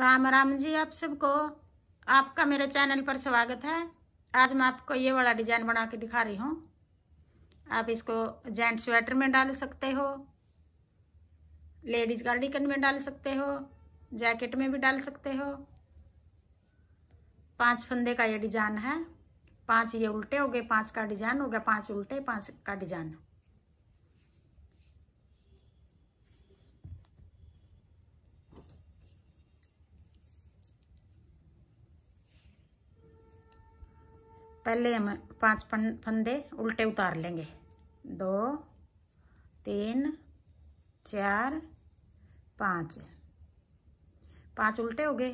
राम राम जी आप सबको आपका मेरे चैनल पर स्वागत है आज मैं आपको ये वाला डिजाइन बना के दिखा रही हूँ आप इसको जेंट स्वेटर में डाल सकते हो लेडीज गार्डिकन में डाल सकते हो जैकेट में भी डाल सकते हो पांच फंदे का ये डिजाइन है पांच ये उल्टे हो गए पांच का डिजाइन हो गया पांच उल्टे पांच का डिजाइन पहले हम पांच फंदे उल्टे उतार लेंगे दो तीन चार पाँच पांच उल्टे हो गए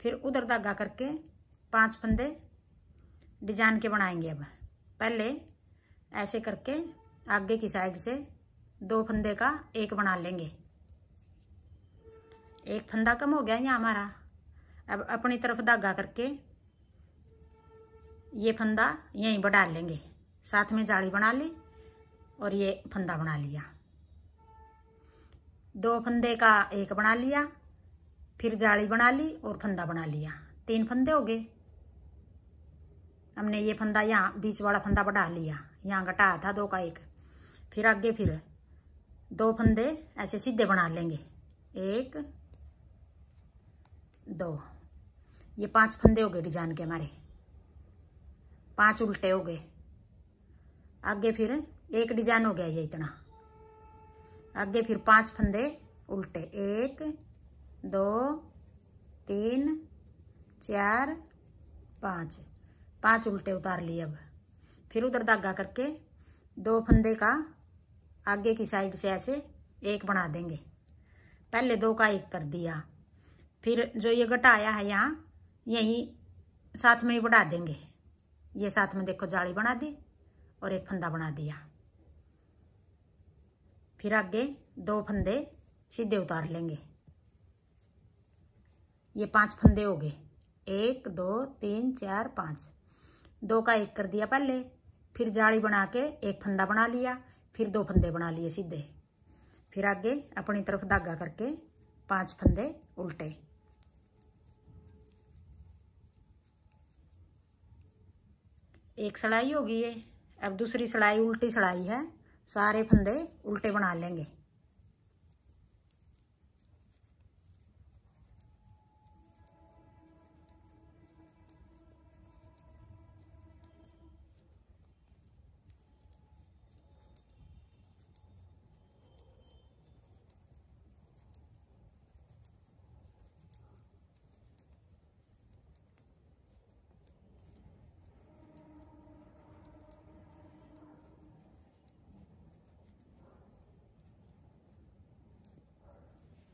फिर उधर धागा करके पांच फंदे डिजाइन के बनाएंगे अब पहले ऐसे करके आगे की साइड से दो फंदे का एक बना लेंगे एक फंदा कम हो गया यहाँ हमारा अब अपनी तरफ धागा करके ये फंदा यहीं पर डाल लेंगे साथ में जाली बना ली और ये फंदा बना लिया दो फंदे का एक बना लिया फिर जाली बना ली और फंदा बना लिया तीन फंदे हो गए हमने ये फंदा यहाँ बीच वाला फंदा बढ़ा लिया यहाँ घटाया था दो का एक फिर आगे फिर दो फंदे ऐसे सीधे बना लेंगे एक दो ये पांच फंदे हो गए डिजाइन के हमारे पांच उल्टे हो गए आगे फिर एक डिजाइन हो गया ये इतना आगे फिर पांच फंदे उल्टे एक दो तीन चार पाँच पांच उल्टे उतार लिए अब फिर उधर धागा करके दो फंदे का आगे की साइड से ऐसे एक बना देंगे पहले दो का एक कर दिया फिर जो ये घटाया है यहाँ यहीं साथ में ही बढ़ा देंगे ये साथ में देखो जाली बना दी और एक फंदा बना दिया फिर आगे दो फंदे सीधे उतार लेंगे ये पांच फंदे हो गए एक दो तीन चार पाँच दो का एक कर दिया पहले फिर जाली बना के एक फंदा बना लिया फिर दो फंदे बना लिए सीधे फिर आगे अपनी तरफ धागा करके पांच फंदे उल्टे एक सिलाई होगी ये अब दूसरी सिलाई उल्टी सिलाई है सारे फंदे उल्टे बना लेंगे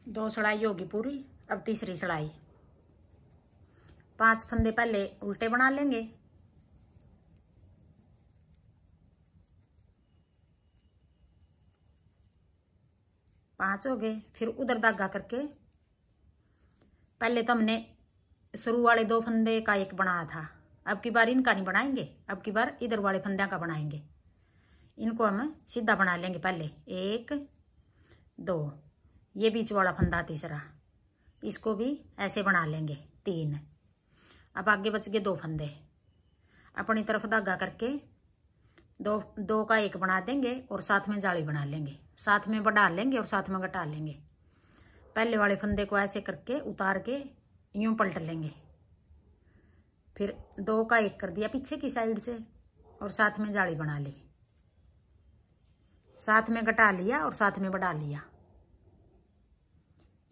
दो सड़ाई होगी पूरी अब तीसरी सड़ाई पांच फंदे पहले उल्टे बना लेंगे पांच हो गए फिर उधर धागा करके पहले तो हमने शुरू वाले दो फंदे का एक बनाया था अब की बार इनका नहीं बनाएंगे अब की बार इधर वाले फंदे का बनाएंगे इनको हम सीधा बना लेंगे पहले एक दो ये बीच वाला फंदा तीसरा इसको भी ऐसे बना लेंगे तीन अब आगे बच गए दो फंदे अपनी तरफ धागा करके दो दो का एक बना देंगे और साथ में जाली बना लेंगे साथ में बढ़ा लेंगे और साथ में घटा लेंगे पहले वाले फंदे को ऐसे करके उतार के यूं पलट लेंगे फिर दो का एक कर दिया पीछे की साइड से और साथ में जाली बना ली साथ में घटा लिया और साथ में बढ़ा लिया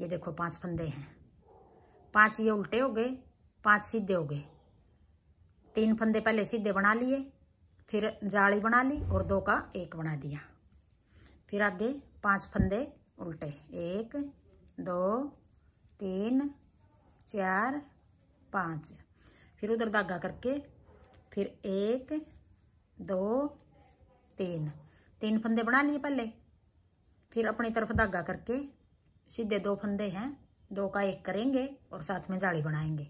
ये देखो पांच फंदे हैं पांच ये उल्टे हो गए पांच सीधे हो गए तीन फंदे पहले सीधे बना लिए फिर जाली बना ली और दो का एक बना दिया फिर आगे पांच फंदे उल्टे एक दो तीन चार पाँच फिर उधर धागा करके फिर एक दो तीन तीन फंदे बना लिए पहले फिर अपनी तरफ धागा करके सीधे दो फंदे हैं दो का एक करेंगे और साथ में जाली बनाएंगे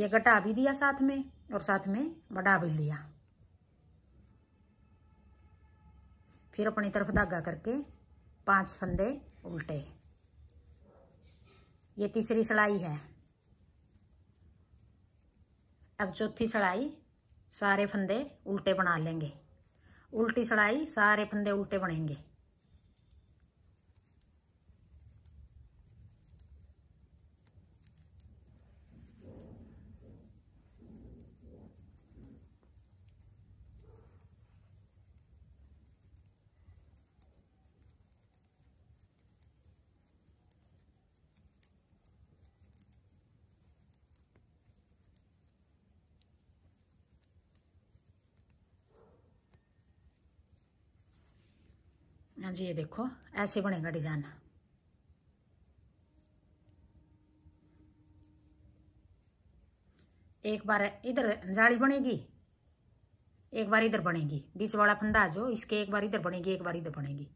ये घटा भी दिया साथ में और साथ में बढ़ा भी लिया फिर अपनी तरफ धागा करके पांच फंदे उल्टे ये तीसरी सड़ाई है अब चौथी सड़ाई सारे फंदे उल्टे बना लेंगे उल्टी सड़ाई सारे फंदे उल्टे बनेंगे हाँ जी ये देखो ऐसे बनेगा डिजाइन एक बार इधर जाली बनेगी एक बार इधर बनेगी बीच वाला फंदा जो इसके एक बार इधर बनेगी एक बार इधर बनेगी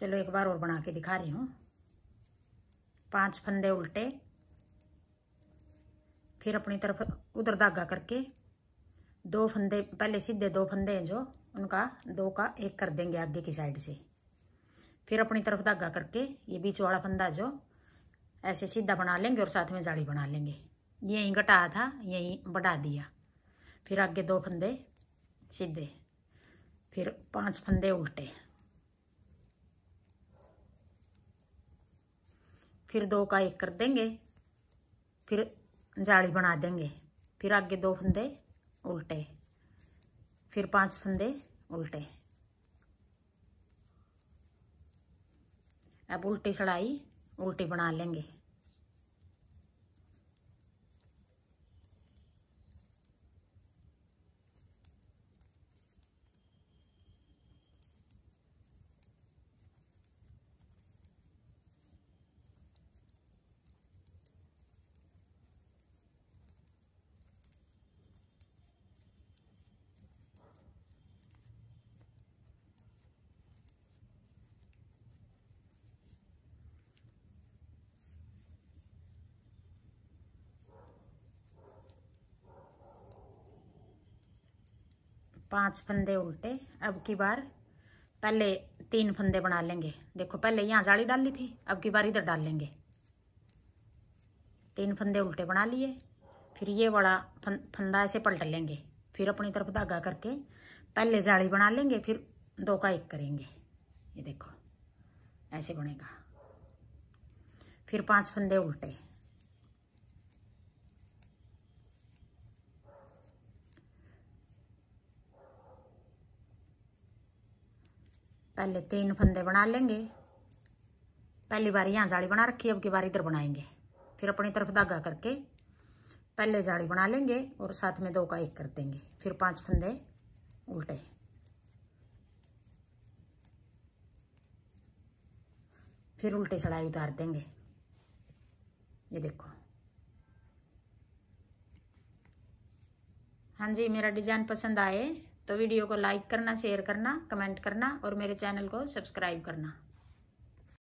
चलो एक बार और बना के दिखा रही हूँ पांच फंदे उल्टे फिर अपनी तरफ उधर धागा करके दो फंदे पहले सीधे दो फंदे हैं जो उनका दो का एक कर देंगे आगे की साइड से फिर अपनी तरफ धागा करके ये बीच वाला फंदा जो ऐसे सीधा बना लेंगे और साथ में जाली बना लेंगे यहीं घटाया था यहीं बढ़ा दिया फिर आगे दो फंदे सीधे फिर पांच फंदे उल्टे फिर दो का एक कर देंगे फिर जाली बना देंगे फिर आगे दो फंदे उल्टे फिर पांच फंदे उल्टे अब उल्टी कढ़ाई उल्टी बना लेंगे पांच फंदे उल्टे अब की बार पहले तीन फंदे बना लेंगे देखो पहले यहाँ जाली डाल ली थी अब की बार इधर डाल लेंगे तीन फंदे उल्टे बना लिए फिर ये वाला फंदा ऐसे पलट लेंगे फिर अपनी तरफ धागा करके पहले जाली बना लेंगे फिर दो का एक करेंगे ये देखो ऐसे बनेगा फिर पांच फंदे उल्टे पहले तीन फंदे बना लेंगे पहली बार यहाँ जाली बना रखी है अब की बार इधर बनाएंगे फिर अपनी तरफ धागा करके पहले जाली बना लेंगे और साथ में दो का एक कर देंगे फिर पांच फंदे उल्टे फिर उल्टे सिलाई उतार देंगे ये देखो हाँ जी मेरा डिजाइन पसंद आए तो वीडियो को लाइक करना शेयर करना कमेंट करना और मेरे चैनल को सब्सक्राइब करना